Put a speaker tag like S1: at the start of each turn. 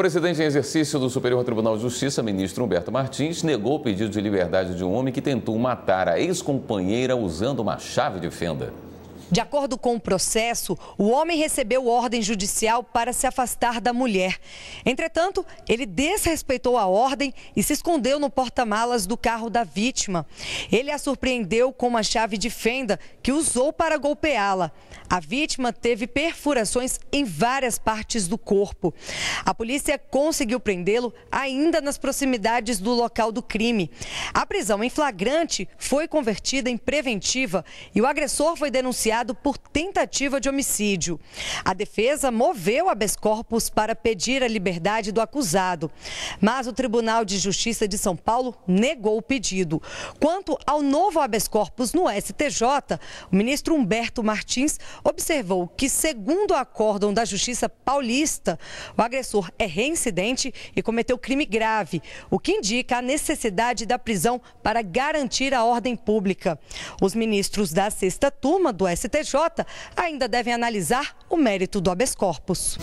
S1: presidente em exercício do Superior Tribunal de Justiça, ministro Humberto Martins, negou o pedido de liberdade de um homem que tentou matar a ex-companheira usando uma chave de fenda.
S2: De acordo com o processo, o homem recebeu ordem judicial para se afastar da mulher. Entretanto, ele desrespeitou a ordem e se escondeu no porta-malas do carro da vítima. Ele a surpreendeu com uma chave de fenda que usou para golpeá-la. A vítima teve perfurações em várias partes do corpo. A polícia conseguiu prendê-lo ainda nas proximidades do local do crime. A prisão em flagrante foi convertida em preventiva e o agressor foi denunciado por tentativa de homicídio. A defesa moveu habeas corpus para pedir a liberdade do acusado, mas o Tribunal de Justiça de São Paulo negou o pedido. Quanto ao novo habeas corpus no STJ, o ministro Humberto Martins observou que, segundo o acórdão da Justiça Paulista, o agressor é reincidente e cometeu crime grave, o que indica a necessidade da prisão para garantir a ordem pública. Os ministros da sexta turma do STJ STJ ainda devem analisar o mérito do habeas corpus.